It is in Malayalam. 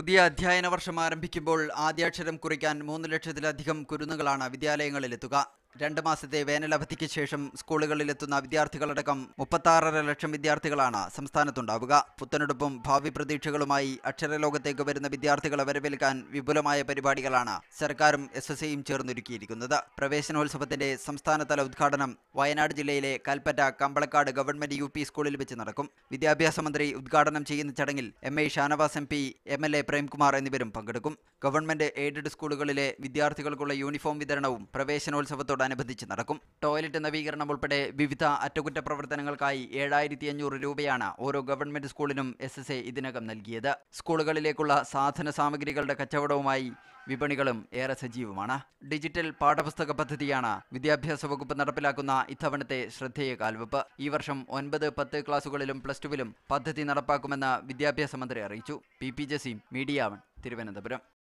പുതിയ അധ്യയന വർഷം ആരംഭിക്കുമ്പോൾ ആദ്യാക്ഷരം കുറിക്കാൻ മൂന്ന് ലക്ഷത്തിലധികം കുരുന്നുകളാണ് വിദ്യാലയങ്ങളിലെത്തുക രണ്ട് മാസത്തെ വേനലവധിക്ക് ശേഷം സ്കൂളുകളിലെത്തുന്ന വിദ്യാർത്ഥികളടക്കം മുപ്പത്താറര ലക്ഷം വിദ്യാർത്ഥികളാണ് സംസ്ഥാനത്തുണ്ടാവുക പുത്തനെടുപ്പും ഭാവി പ്രതീക്ഷകളുമായി അക്ഷരലോകത്തേക്ക് വരുന്ന വിദ്യാർത്ഥികളെ വരവേൽക്കാൻ വിപുലമായ പരിപാടികളാണ് സർക്കാരും എസ് എസ് ഐയും ചേർന്നൊരുക്കിയിരിക്കുന്നത് പ്രവേശനോത്സവത്തിന്റെ സംസ്ഥാനതല ഉദ്ഘാടനം വയനാട് ജില്ലയിലെ Kalpetta Kambalakkad government U P സ്കൂളിൽ വെച്ച് നടക്കും വിദ്യാഭ്യാസ മന്ത്രി ഉദ്ഘാടനം ചെയ്യുന്ന ചടങ്ങിൽ M I Shanavas M P M L A Premkumar എന്നിവരും പങ്കെടുക്കും ഗവൺമെന്റ് എയ്ഡഡ് സ്കൂളുകളിലെ വിദ്യാർത്ഥികൾക്കുള്ള യൂണിഫോം വിതരണവും പ്രവേശനോത്സവത്തോടെ ദിനത്തോടനുബന്ധിച്ച് നടക്കും ടോയ്ലറ്റ് നവീകരണം ഉൾപ്പെടെ വിവിധ അറ്റകുറ്റ പ്രവർത്തനങ്ങൾക്കായി ഏഴായിരത്തി അഞ്ഞൂറ് രൂപയാണ് ഓരോ ഗവൺമെന്റ് സ്കൂളിനും എസ് എസ് എ ഇതിനകം നൽകിയത് സ്കൂളുകളിലേക്കുള്ള സാധന സാമഗ്രികളുടെ കച്ചവടവുമായി വിപണികളും ഏറെ സജീവമാണ് ഡിജിറ്റൽ പാഠപുസ്തക പദ്ധതിയാണ് വിദ്യാഭ്യാസ വകുപ്പ് നടപ്പിലാക്കുന്ന ഇത്തവണത്തെ ശ്രദ്ധേയ കാൽവെപ്പ് ഈ വർഷം ഒൻപത് പത്ത് ക്ലാസുകളിലും പ്ലസ് ടുവിലും പദ്ധതി നടപ്പാക്കുമെന്ന് വിദ്യാഭ്യാസ മന്ത്രി അറിയിച്ചു P P Jaseem media Thiruvananthapuram